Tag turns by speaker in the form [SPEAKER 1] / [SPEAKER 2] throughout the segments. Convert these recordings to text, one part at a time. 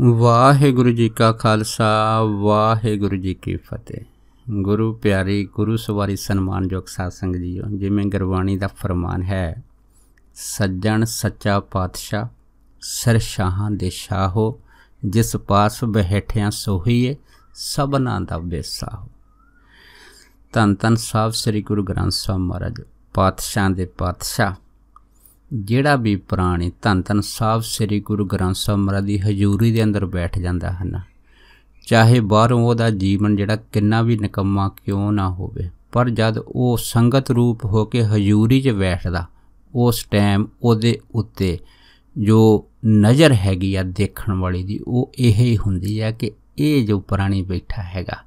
[SPEAKER 1] ਵਾਹਿਗੁਰੂ ਜੀ ਕਾ ਖਾਲਸਾ ਵਾਹਿਗੁਰੂ ਜੀ ਕੀ ਫਤਿਹ ਗੁਰੂ ਪਿਆਰੀ ਗੁਰੂ ਸਵਾਰੀ ਸਨਮਾਨਯੋਗ ਸਾਧ ਸੰਗ ਜੀਓ ਜਿਵੇਂ ਗੁਰਬਾਣੀ ਦਾ ਫਰਮਾਨ ਹੈ ਸੱਜਣ ਸੱਚਾ ਪਾਤਸ਼ਾਹ ਸਰ ਸ਼ਾਹਾਂ ਦੇ ਸ਼ਾਹੋ ਜਿਸ ਪਾਸ ਬਹਿਠਿਆਂ ਸੋਹੀਏ ਸਭਨਾਂ ਦਾ ਬੇਸਾਹੋ ਤਨ ਤਨ ਸਾਹਿਬ ਸ੍ਰੀ ਗੁਰੂ ਗ੍ਰੰਥ ਸਾਹਿਬ ਮਹਾਰਾਜ ਪਾਤਸ਼ਾਹ ਦੇ ਪਾਤਸ਼ਾਹ ਜਿਹੜਾ ਵੀ ਪ੍ਰਾਣੀ ਧੰਨ ਧੰਨ ਸਾਹਿਬ ਸ੍ਰੀ ਗੁਰੂ ਗ੍ਰੰਥ ਸਾਹਿਬ ਮਹਾਰਾਜ ਦੀ ਹਜ਼ੂਰੀ ਦੇ ਅੰਦਰ ਬੈਠ ਜਾਂਦਾ ਹਨ ਚਾਹੇ ਬਾਹਰੋਂ ਉਹਦਾ ਜੀਵਨ ਜਿਹੜਾ ਕਿੰਨਾ ਵੀ ਨਿਕੰਮਾ ਕਿਉਂ ਨਾ ਹੋਵੇ ਪਰ ਜਦ ਉਹ ਸੰਗਤ ਰੂਪ ਹੋ ਕੇ ਹਜ਼ੂਰੀ 'ਚ ਬੈਠਦਾ ਉਸ ਟਾਈਮ ਉਹਦੇ ਉੱਤੇ ਜੋ ਨਜ਼ਰ ਹੈਗੀ ਆ ਦੇਖਣ ਵਾਲੀ ਦੀ ਉਹ ਇਹ ਹੀ ਹੁੰਦੀ ਆ ਕਿ ਇਹ ਜੋ ਪ੍ਰਾਣੀ ਬੈਠਾ ਹੈਗਾ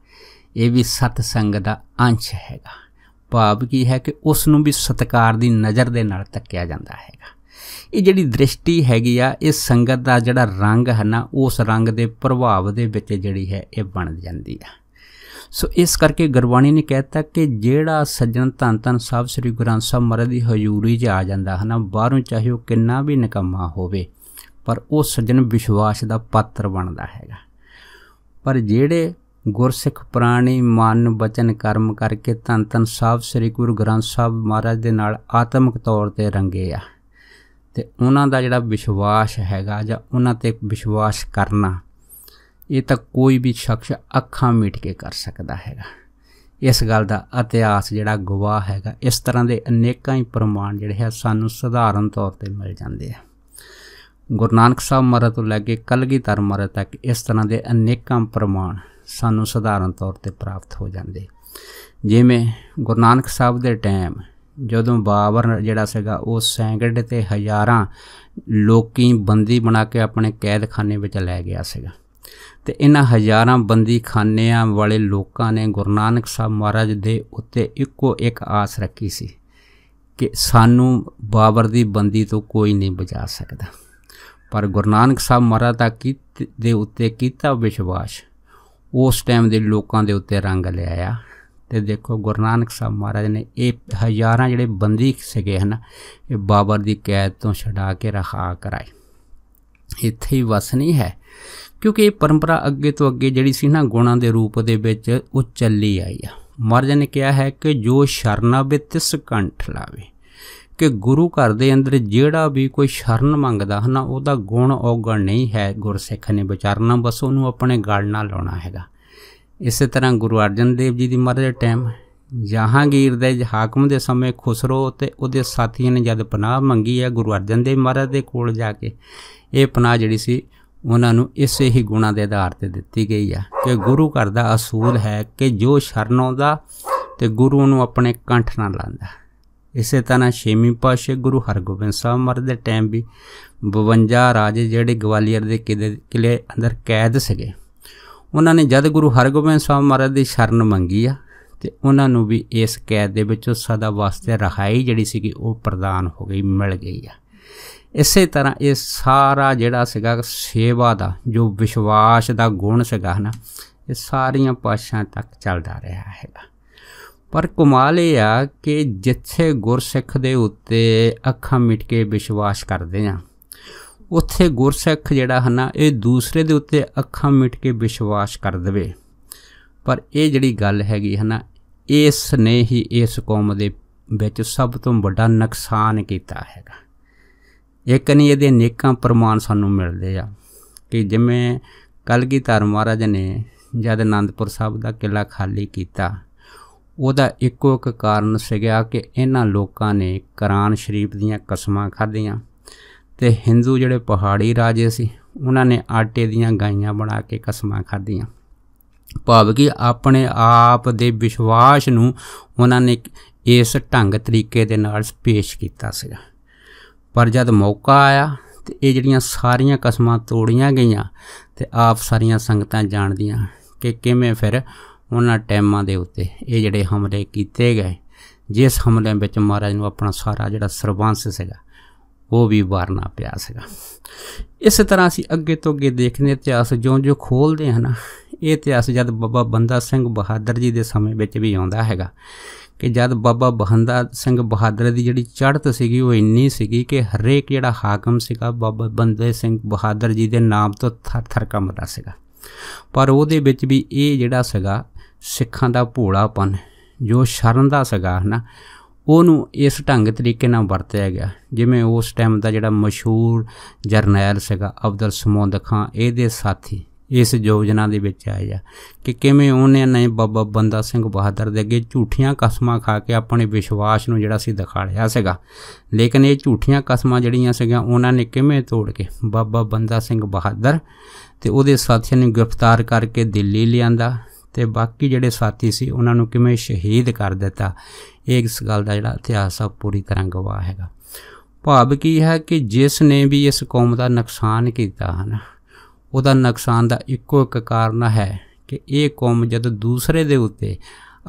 [SPEAKER 1] ਇਹ ਵੀ ਸਤ ਸੰਗ ਦਾ ਅੰਸ਼ ਹੈਗਾ ਭਾਵ ਕੀ ਹੈ ਕਿ ਉਸ ਨੂੰ ਵੀ ਸਤਕਾਰ ਦੀ ਨਜ਼ਰ ਦੇ ਨਾਲ ਤੱਕਿਆ ਜਾਂਦਾ ਹੈਗਾ ਇਹ ਜਿਹੜੀ ਦ੍ਰਿਸ਼ਟੀ ਹੈਗੀ ਆ ਇਹ ਸੰਗਤ ਦਾ ਜਿਹੜਾ ਰੰਗ ਹੈ ਨਾ ਉਸ ਰੰਗ ਦੇ ਪ੍ਰਭਾਵ ਦੇ ਵਿੱਚ ਜਿਹੜੀ ਹੈ ਇਹ ਬਣ ਜਾਂਦੀ ਆ ਸੋ ਇਸ ਕਰਕੇ ਗੁਰਬਾਣੀ ਨੇ ਕਹਿਤਾ ਕਿ ਜਿਹੜਾ ਸੱਜਣ ਤਨ ਤਨ ਸਭ ਸ੍ਰੀ ਗੁਰਾਂ ਸਾਹਿਬ ਮਹਾਰਾਜ ਦੀ ਹਜ਼ੂਰੀ 'ਚ ਆ ਜਾਂਦਾ ਹੈ ਨਾ ਬਾਹਰੋਂ ਚਾਹੇ ਉਹ ਕਿੰਨਾ ਵੀ ਨਿਕੰਮਾ ਹੋਵੇ ਪਰ ਉਹ ਸੱਜਣ ਵਿਸ਼ਵਾਸ ਦਾ ਪਾਤਰ ਬਣਦਾ ਹੈਗਾ ਪਰ ਜਿਹੜੇ ਗੁਰਸਿੱਖ ਪ੍ਰਾਣੀ ਮਨ ਬਚਨ ਕਰਮ ਕਰਕੇ ਤਨ ਤਨ ਸਾਹਿਬ ਸ੍ਰੀ ਗੁਰੂ ਗ੍ਰੰਥ ਸਾਹਿਬ ਮਹਾਰਾਜ ਦੇ ਨਾਲ ਆਤਮਿਕ ਤੌਰ ਤੇ ਰੰਗੇ ਆ ਤੇ ਉਹਨਾਂ ਦਾ ਜਿਹੜਾ ਵਿਸ਼ਵਾਸ ਹੈਗਾ ਜਾਂ ਉਹਨਾਂ ਤੇ ਵਿਸ਼ਵਾਸ ਕਰਨਾ ਇਹ ਤਾਂ ਕੋਈ ਵੀ ਸ਼ਖਸ ਅੱਖਾਂ ਮੀਟ ਕੇ ਕਰ ਸਕਦਾ ਹੈਗਾ ਇਸ ਗੱਲ ਦਾ ਇਤਿਹਾਸ ਜਿਹੜਾ ਗਵਾਹ ਹੈਗਾ ਇਸ ਤਰ੍ਹਾਂ ਦੇ ਅਨੇਕਾਂ ਹੀ ਪ੍ਰਮਾਣ ਜਿਹੜੇ ਹੈ ਸਾਨੂੰ ਸਧਾਰਨ ਤੌਰ ਤੇ ਮਿਲ ਜਾਂਦੇ ਆ ਗੁਰੂ ਨਾਨਕ ਸਾਹਿਬ ਮਰਤੋਂ ਤੋਂ ਲੈ ਕੇ ਕਲਗੀਧਰ ਮਰਤ ਤੱਕ ਇਸ ਤਰ੍ਹਾਂ ਦੇ ਅਨੇਕਾਂ ਪ੍ਰਮਾਣ ਸਾਨੂੰ ਸਧਾਰਨ ਤੌਰ ਤੇ ਪ੍ਰਾਪਤ ਹੋ ਜਾਂਦੇ ਜਿਵੇਂ ਗੁਰੂ ਨਾਨਕ ਸਾਹਿਬ ਦੇ ਟਾਈਮ ਜਦੋਂ ਬਾਬਰ ਜਿਹੜਾ ਸੀਗਾ ਉਹ ਸੈਂਕੜੇ ਤੇ ਹਜ਼ਾਰਾਂ ਲੋਕੀ ਬੰਦੀ ਬਣਾ ਕੇ ਆਪਣੇ ਕੈਦਖਾਨੇ ਵਿੱਚ ਲੈ ਗਿਆ ਸੀਗਾ ਤੇ ਇਹਨਾਂ ਹਜ਼ਾਰਾਂ ਬੰਦੀ ਖਾਨਿਆਂ ਵਾਲੇ ਲੋਕਾਂ ਨੇ ਗੁਰੂ ਨਾਨਕ ਸਾਹਿਬ ਮਹਾਰਾਜ ਦੇ ਉੱਤੇ ਇੱਕੋ ਇੱਕ ਆਸ ਰੱਖੀ ਸੀ ਕਿ ਸਾਨੂੰ ਬਾਬਰ ਦੀ ਬੰਦੀ ਤੋਂ ਕੋਈ ਨਹੀਂ ਬਚਾ ਸਕਦਾ ਪਰ ਗੁਰੂ ਨਾਨਕ ਸਾਹਿਬ ਮਹਾਰਾਜ ਦਾ ਦੇ ਉੱਤੇ ਕੀਤਾ ਵਿਸ਼ਵਾਸ ਉਸ ਟਾਈਮ ਦੇ ਲੋਕਾਂ ਦੇ ਉੱਤੇ ਰੰਗ ਲਿਆਇਆ ਤੇ ਦੇਖੋ ਗੁਰੂ ਨਾਨਕ ਸਾਹਿਬ ਮਹਾਰਾਜ ਨੇ ਇਹ ਹਜ਼ਾਰਾਂ ਜਿਹੜੇ ਬੰਦੀ ਸੀਗੇ ਹਨ ਇਹ ਬਾਬਰ ਦੀ ਕੈਦ ਤੋਂ ਛਡਾ ਕੇ ਰਖਾ ਕਰਾਏ ਇੱਥੇ ਹੀ ਵਸ ਨਹੀਂ ਹੈ ਕਿਉਂਕਿ ਇਹ ਪਰੰਪਰਾ ਅੱਗੇ ਤੋਂ ਅੱਗੇ ਜਿਹੜੀ ਸੀ ਨਾ ਗੁਣਾਂ ਦੇ ਰੂਪ ਦੇ ਵਿੱਚ ਉਹ ਚੱਲੀ ਆਈ ਆ ਮਹਾਰਾਜ ਨੇ ਕਿਹਾ ਹੈ ਕਿ ਜੋ ਵਿੱਚ ਤਿਸ ਕੰਠ ਲਾਵੇ ਕਿ ਗੁਰੂ ਘਰ ਦੇ ਅੰਦਰ ਜਿਹੜਾ ਵੀ ਕੋਈ ਸ਼ਰਨ ਮੰਗਦਾ ਹਨਾ ਉਹਦਾ ਗੁਣ ਔਗਣ ਨਹੀਂ ਹੈ ਗੁਰਸਿੱਖ ਨੇ ਵਿਚਾਰਨਾ ਬਸ ਉਹਨੂੰ ਆਪਣੇ ਗੜ ਨਾਲ ਲਾਉਣਾ ਹੈਗਾ ਇਸੇ ਤਰ੍ਹਾਂ ਗੁਰੂ ਅਰਜਨ ਦੇਵ ਜੀ ਦੀ ਮਰਦ ਟਾਈਮ ਜਹਾਂਗੀਰ ਦੇ ਹਾਕਮ ਦੇ ਸਮੇਂ ਖੁਸਰੋ ਤੇ ਉਹਦੇ ਸਾਥੀਆਂ ਨੇ ਜਦ ਪਨਾਹ ਮੰਗੀ ਹੈ ਗੁਰੂ ਅਰਜਨ ਦੇਵ ਮਹਾਰਾਜ ਦੇ ਕੋਲ ਜਾ ਕੇ ਇਹ ਪਨਾਹ ਜਿਹੜੀ ਸੀ ਉਹਨਾਂ ਨੂੰ ਇਸੇ ਹੀ ਗੁਣਾ ਦੇ ਆਧਾਰ ਤੇ ਦਿੱਤੀ ਗਈ ਆ ਕਿ ਗੁਰੂ ਘਰ ਦਾ ਅਸੂਲ ਹੈ ਕਿ ਜੋ ਸ਼ਰਨ ਆਉਂਦਾ ਤੇ ਗੁਰੂ ਨੂੰ ਆਪਣੇ ਕੰਠ ਨਾਲ ਲਾਂਦਾ ਇਸੇ ਤਰ੍ਹਾਂ ਛੇਵੀਂ ਪਾਸ਼ੇ ਗੁਰੂ ਹਰਗੋਬਿੰਦ ਸਾਹਿਬ ਮਹਾਰਾਜ ਦੇ ਟਾਈਮ ਵੀ 52 ਰਾਜੇ ਜਿਹੜੇ ਗਵਾਲੀਅਰ ਦੇ ਕਿਲੇ ਅੰਦਰ ਕੈਦ ਸੀਗੇ ਉਹਨਾਂ ਨੇ ਜਦ ਗੁਰੂ ਹਰਗੋਬਿੰਦ ਸਾਹਿਬ ਮਹਾਰਾਜ ਦੀ ਸ਼ਰਨ ਮੰਗੀ ਆ ਤੇ ਉਹਨਾਂ ਨੂੰ ਵੀ ਇਸ ਕੈਦ ਦੇ ਵਿੱਚੋਂ ਸਦਾ ਵਾਸਤੇ ਰਹਾਈ ਜਿਹੜੀ ਸੀਗੀ ਉਹ ਪ੍ਰਦਾਨ ਹੋ ਗਈ ਮਿਲ ਗਈ ਆ ਇਸੇ ਤਰ੍ਹਾਂ ਇਹ ਸਾਰਾ ਜਿਹੜਾ ਸੀਗਾ ਸੇਵਾ ਦਾ ਜੋ ਵਿਸ਼ਵਾਸ ਦਾ ਗੁਣ ਸੀਗਾ ਹਨਾ ਇਹ ਸਾਰੀਆਂ ਪਾਸ਼ਾਂ ਤੱਕ ਚੱਲਦਾ ਰਿਹਾ ਹੈਗਾ ਪਰ ਕਮਾਲ ਇਹ ਆ ਕਿ ਜਿੱਥੇ ਗੁਰਸਿੱਖ ਦੇ ਉੱਤੇ ਅੱਖਾਂ ਮਿਟ ਕੇ ਵਿਸ਼ਵਾਸ ਕਰਦੇ ਆ ਉੱਥੇ ਗੁਰਸਿੱਖ ਜਿਹੜਾ ਹਨਾ ਇਹ ਦੂਸਰੇ ਦੇ ਉੱਤੇ ਅੱਖਾਂ ਮਿਟ ਕੇ ਵਿਸ਼ਵਾਸ ਕਰ ਦਵੇ ਪਰ ਇਹ ਜਿਹੜੀ ਗੱਲ ਹੈਗੀ ਹਨਾ ਇਸ ਨੇ ਹੀ ਇਸ ਕੌਮ ਦੇ ਵਿੱਚ ਸਭ ਤੋਂ ਵੱਡਾ ਨੁਕਸਾਨ ਕੀਤਾ ਹੈਗਾ ਇੱਕ ਨਹੀਂ ਇਹਦੇ ਨੇਕਾਂ ਪ੍ਰਮਾਣ ਸਾਨੂੰ ਮਿਲਦੇ ਆ ਕਿ ਜਿਵੇਂ ਕਲਗੀਧਰ ਮਹਾਰਾਜ ਨੇ ਜਦ ਅਨੰਦਪੁਰ ਸਾਹਿਬ ਦਾ ਕਿਲਾ ਖਾਲੀ ਕੀਤਾ ਉਹਦਾ ਇੱਕੋ ਇੱਕ ਕਾਰਨ ਸੀਗਾ ਕਿ ਇਹਨਾਂ ਲੋਕਾਂ ਨੇ ਕੁਰਾਨ ਸ਼ਰੀਫ ਦੀਆਂ ਕਸਮਾਂ ਖਾਧੀਆਂ ਤੇ ਹਿੰਦੂ ਜਿਹੜੇ ਪਹਾੜੀ ਰਾਜੇ ਸੀ ਉਹਨਾਂ ਨੇ ਆਟੇ ਦੀਆਂ ਗਾਈਆਂ ਬਣਾ ਕੇ ਕਸਮਾਂ ਖਾਧੀਆਂ ਭਾਵ ਕਿ ਆਪਣੇ ਆਪ ਦੇ ਵਿਸ਼ਵਾਸ ਨੂੰ ਉਹਨਾਂ ਨੇ ਇਸ ਢੰਗ ਤਰੀਕੇ ਦੇ ਨਾਲ ਪੇਸ਼ ਕੀਤਾ ਸੀਗਾ ਪਰ ਜਦ ਮੌਕਾ ਆਇਆ ਤੇ ਇਹ ਜਿਹੜੀਆਂ ਸਾਰੀਆਂ ਕਸਮਾਂ ਤੋੜੀਆਂ ਗਈਆਂ ਤੇ ਆਪ ਸਾਰੀਆਂ ਸੰਗਤਾਂ ਜਾਣਦੀਆਂ ਕਿ ਕਿਵੇਂ ਫਿਰ ਉਹਨਾਂ ਟਾਈਮਾਂ ਦੇ ਉੱਤੇ ਇਹ ਜਿਹੜੇ ਹਮਲੇ ਕੀਤੇ ਗਏ ਜਿਸ ਹਮਲੇ ਵਿੱਚ ਮਹਾਰਾਜ ਨੂੰ ਆਪਣਾ ਸਾਰਾ ਜਿਹੜਾ ਸਰਵੰਸ ਸੀਗਾ ਉਹ ਵੀ ਵਾਰਨਾ ਪਿਆ ਸੀਗਾ ਇਸੇ ਤਰ੍ਹਾਂ ਅਸੀਂ ਅੱਗੇ ਤੋਂ ਅੱਗੇ ਦੇਖਦੇ ਇਤਿਹਾਸ ਜਿਉਂ-ਜਿਉਂ ਖੋਲਦੇ ਹਨ ਨਾ ਇਹ ਇਤਿਹਾਸ ਜਦ ਬਾਬਾ ਬੰਦਾ ਸਿੰਘ ਬਹਾਦਰ ਜੀ ਦੇ ਸਮੇਂ ਵਿੱਚ ਵੀ ਆਉਂਦਾ ਹੈਗਾ ਕਿ ਜਦ ਬਾਬਾ ਬਹੰਦਾ ਸਿੰਘ ਬਹਾਦਰ ਦੀ ਜਿਹੜੀ ਚੜ੍ਹਤ ਸੀਗੀ ਉਹ ਇੰਨੀ ਸੀਗੀ ਕਿ ਹਰੇਕ ਜਿਹੜਾ ਹਾਕਮ ਸੀਗਾ ਬਾਬਾ ਬੰਦੇ ਸਿੰਘ ਬਹਾਦਰ ਜੀ ਦੇ ਨਾਮ ਤੋਂ ਥਰ ਥਰ ਕੰਬਦਾ ਸੀਗਾ ਪਰ ਉਹਦੇ ਵਿੱਚ ਵੀ ਇਹ ਜਿਹੜਾ ਸੀਗਾ ਸਿੱਖਾਂ ਦਾ ਭੋਲਾਪਨ ਜੋ ਸ਼ਰਨ ਦਾ ਸਗਾ ਹਨਾ ਉਹਨੂੰ ਇਸ ਢੰਗ ਤਰੀਕੇ ਨਾਲ ਵਰਤਿਆ ਗਿਆ ਜਿਵੇਂ ਉਸ ਟਾਈਮ ਦਾ ਜਿਹੜਾ ਮਸ਼ਹੂਰ ਜਰਨੈਲ ਸੀਗਾ ਅਬਦਲ ਸਮੋਦ ਖਾਂ ਇਹਦੇ ਸਾਥੀ ਇਸ ਯੋਜਨਾ ਦੇ ਵਿੱਚ ਆਏ ਆ ਕਿ ਕਿਵੇਂ ਉਹਨੇ ਨੇ ਬਾਬਾ ਬੰਦਾ ਸਿੰਘ ਬਹਾਦਰ ਦੇ ਅੱਗੇ ਝੂਠੀਆਂ ਕਸਮਾਂ ਖਾ ਕੇ ਆਪਣੇ ਵਿਸ਼ਵਾਸ ਨੂੰ ਜਿਹੜਾ ਸੀ ਦਿਖਾ ਲਿਆ ਸੀਗਾ ਲੇਕਿਨ ਇਹ ਝੂਠੀਆਂ ਕਸਮਾਂ ਜਿਹੜੀਆਂ ਸੀਗੀਆਂ ਉਹਨਾਂ ਨੇ ਕਿਵੇਂ ਤੋੜ ਕੇ ਬਾਬਾ ਬੰਦਾ ਸਿੰਘ ਬਹਾਦਰ ਤੇ ਉਹਦੇ ਸਾਥੀਆਂ ਨੂੰ ਗ੍ਰਿਫਤਾਰ ਕਰਕੇ ਦਿੱਲੀ ਲਿਆਂਦਾ ਤੇ ਬਾਕੀ ਜਿਹੜੇ ਸਾਥੀ ਸੀ ਉਹਨਾਂ ਨੂੰ ਕਿਵੇਂ ਸ਼ਹੀਦ ਕਰ ਦਿੱਤਾ ਇਹ ਇਸ ਗੱਲ ਦਾ ਜਿਹੜਾ ਇਤਿਹਾਸ ਆ ਪੂਰੀ ਤਰ੍ਹਾਂ ਗਵਾਹ ਹੈਗਾ ਭਾਵ ਕੀ ਹੈ ਕਿ ਜਿਸ ਨੇ ਵੀ ਇਸ ਕੌਮ ਦਾ ਨੁਕਸਾਨ ਕੀਤਾ ਹਨ ਉਹਦਾ ਨੁਕਸਾਨ ਦਾ ਇੱਕੋ ਇੱਕ ਕਾਰਨ ਹੈ ਕਿ ਇਹ ਕੌਮ ਜਦ ਦੂਸਰੇ ਦੇ ਉੱਤੇ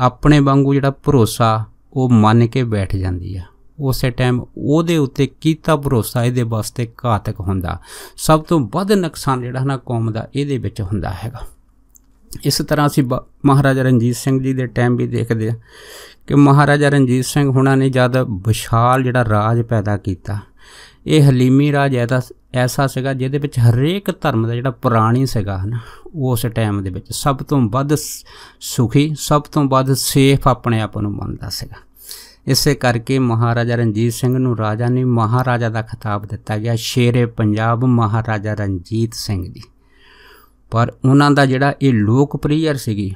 [SPEAKER 1] ਆਪਣੇ ਵਾਂਗੂ ਜਿਹੜਾ ਭਰੋਸਾ ਉਹ ਮੰਨ ਕੇ ਬੈਠ ਜਾਂਦੀ ਆ ਉਸੇ ਟਾਈਮ ਉਹਦੇ ਉੱਤੇ ਕੀਤਾ ਭਰੋਸਾ ਇਹਦੇ ਵਾਸਤੇ ਘਾਤਕ ਹੁੰਦਾ ਸਭ ਤੋਂ ਵੱਧ ਨੁਕਸਾਨ ਜਿਹੜਾ ਹਨਾ ਕੌਮ ਦਾ ਇਹਦੇ ਵਿੱਚ ਹੁੰਦਾ ਹੈਗਾ ਇਸ ਤਰ੍ਹਾਂ ਅਸੀਂ ਮਹਾਰਾਜਾ ਰਣਜੀਤ ਸਿੰਘ ਜੀ ਦੇ ਟਾਈਮ ਵੀ ਦੇਖਦੇ ਆ ਕਿ ਮਹਾਰਾਜਾ ਰਣਜੀਤ ਸਿੰਘ ਹੁਣਾਂ ਨੇ ਜਦ ਵਿਸ਼ਾਲ ਜਿਹੜਾ ਰਾਜ ਪੈਦਾ ਕੀਤਾ ਇਹ ਹਲੀਮੀ ਰਾਜ ਐਦਾ ਐਸਾ ਸੀਗਾ ਜਿਹਦੇ ਵਿੱਚ ਹਰੇਕ ਧਰਮ ਦਾ ਜਿਹੜਾ ਪੁਰਾਣੀ ਸੀਗਾ ਹਨ ਉਸ ਟਾਈਮ ਦੇ ਵਿੱਚ ਸਭ ਤੋਂ ਵੱਧ ਸੁਖੀ ਸਭ ਤੋਂ ਵੱਧ ਸੇਫ ਆਪਣੇ ਆਪ ਨੂੰ ਮੰਨਦਾ ਸੀਗਾ ਇਸੇ ਕਰਕੇ ਮਹਾਰਾਜਾ ਰਣਜੀਤ ਸਿੰਘ ਨੂੰ ਰਾਜਾ ਨੇ ਮਹਾਰਾਜਾ ਦਾ ਖਿਤਾਬ ਦਿੱਤਾ ਗਿਆ ਸ਼ੇਰੇ ਪੰਜਾਬ ਮਹਾਰਾਜਾ ਰਣਜੀਤ ਸਿੰਘ ਜੀ ਪਰ ਉਹਨਾਂ ਦਾ ਜਿਹੜਾ ਇਹ ਲੋਕਪ੍ਰਿਯਰ ਸੀਗੀ